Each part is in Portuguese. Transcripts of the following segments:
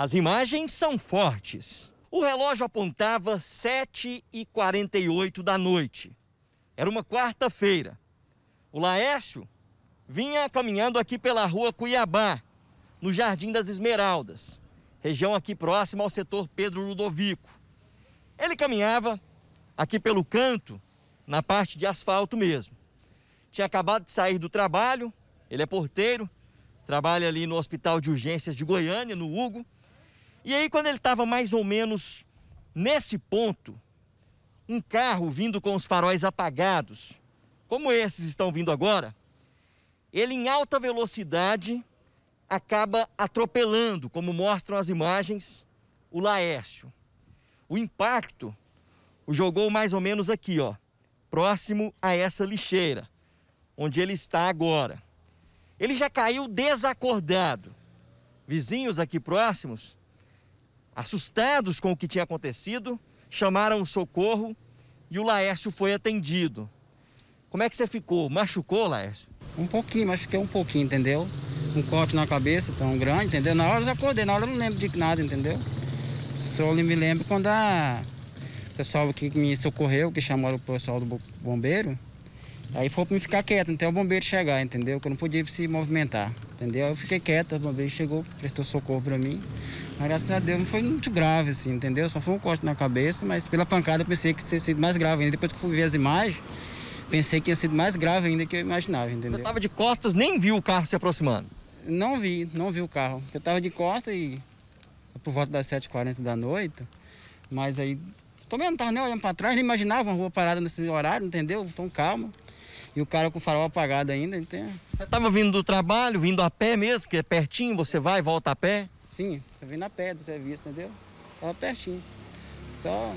As imagens são fortes. O relógio apontava 7h48 da noite. Era uma quarta-feira. O Laércio vinha caminhando aqui pela rua Cuiabá, no Jardim das Esmeraldas, região aqui próxima ao setor Pedro Ludovico. Ele caminhava aqui pelo canto, na parte de asfalto mesmo. Tinha acabado de sair do trabalho, ele é porteiro, trabalha ali no Hospital de Urgências de Goiânia, no Hugo. E aí, quando ele estava mais ou menos nesse ponto, um carro vindo com os faróis apagados, como esses estão vindo agora, ele em alta velocidade acaba atropelando, como mostram as imagens, o Laércio. O impacto o jogou mais ou menos aqui, ó, próximo a essa lixeira, onde ele está agora. Ele já caiu desacordado. Vizinhos aqui próximos Assustados com o que tinha acontecido, chamaram o socorro e o Laércio foi atendido. Como é que você ficou? Machucou, Laércio? Um pouquinho, machuquei um pouquinho, entendeu? Um corte na cabeça tão grande, entendeu? Na hora eu já acordei, na hora eu não lembro de nada, entendeu? Só me lembro quando a pessoal que me socorreu, que chamaram o pessoal do bombeiro, Aí foi pra me ficar quieto, até o bombeiro chegar, entendeu? Que eu não podia se movimentar, entendeu? Eu fiquei quieto, o bombeiro chegou, prestou socorro pra mim. Mas graças a Deus não foi muito grave, assim, entendeu? Só foi um corte na cabeça, mas pela pancada eu pensei que tinha sido mais grave ainda. Depois que eu fui ver as imagens, pensei que tinha sido mais grave ainda que eu imaginava, entendeu? Você tava de costas, nem viu o carro se aproximando? Não vi, não vi o carro. Eu tava de costas e é por volta das 7h40 da noite, mas aí também não tava nem olhando para trás, nem imaginava uma rua parada nesse horário, entendeu? Então calmo e o cara com o farol apagado ainda. Então... Você estava vindo do trabalho, vindo a pé mesmo, que é pertinho, você vai e volta a pé? Sim, eu tá vindo a pé do serviço, entendeu? Estava pertinho. Só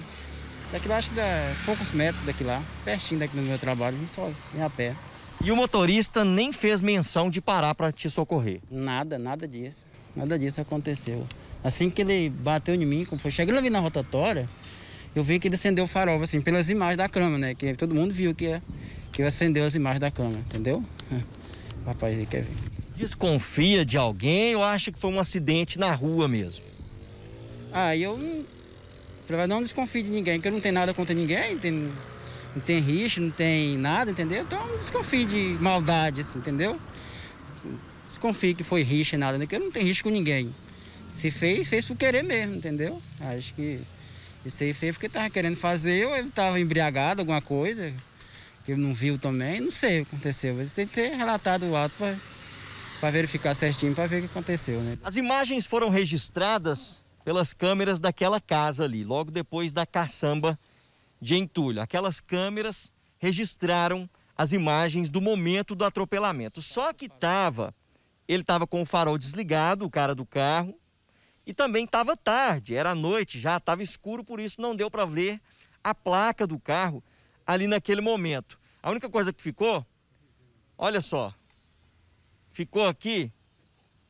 daqui lá, acho que dá poucos metros daqui lá, pertinho daqui do meu trabalho, vim só vim a pé. E o motorista nem fez menção de parar para te socorrer? Nada, nada disso. Nada disso aconteceu. Assim que ele bateu em mim, como foi chegando ali na rotatória, eu vi que ele acendeu o farol, assim, pelas imagens da câmera, né? Que todo mundo viu que é que acendeu as imagens da câmera, entendeu? O é. rapaz aí quer ver. Desconfia de alguém ou acha que foi um acidente na rua mesmo? Ah, eu não, não desconfio de ninguém, porque eu não tenho nada contra ninguém, tem, não tem rixa, não tem nada, entendeu? Então não desconfio de maldade, assim, entendeu? Desconfio que foi rixa, nada, porque né? eu não tenho rixa com ninguém. Se fez, fez por querer mesmo, entendeu? Acho que isso aí fez porque estava querendo fazer, ou ele estava embriagado, alguma coisa, que ele não viu também, não sei o que aconteceu. mas tem que ter relatado o ato para verificar certinho, para ver o que aconteceu. Né? As imagens foram registradas pelas câmeras daquela casa ali, logo depois da caçamba de entulho. Aquelas câmeras registraram as imagens do momento do atropelamento. Só que tava, ele estava com o farol desligado, o cara do carro, e também estava tarde, era noite, já estava escuro, por isso não deu para ver a placa do carro ali naquele momento. A única coisa que ficou, olha só, ficou aqui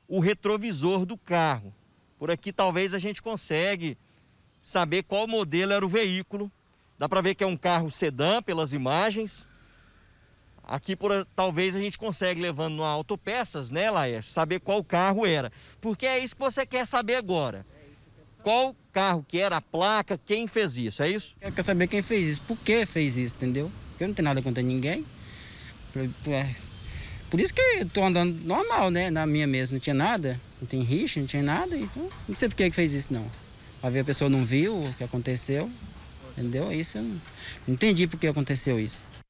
o retrovisor do carro. Por aqui talvez a gente consegue saber qual modelo era o veículo. Dá para ver que é um carro sedã pelas imagens. Aqui por, talvez a gente consegue levando no autopeças, né, Laércio, saber qual carro era. Porque é isso que você quer saber agora qual carro que era a placa, quem fez isso, é isso? Eu quero saber quem fez isso, por que fez isso, entendeu? eu não tenho nada contra ninguém. É. Por isso que eu tô andando normal, né? Na minha mesmo, não tinha nada, não tem rixa, não tinha nada, então não sei por que fez isso, não. A ver a pessoa não viu o que aconteceu, entendeu? Isso eu não entendi por que aconteceu isso.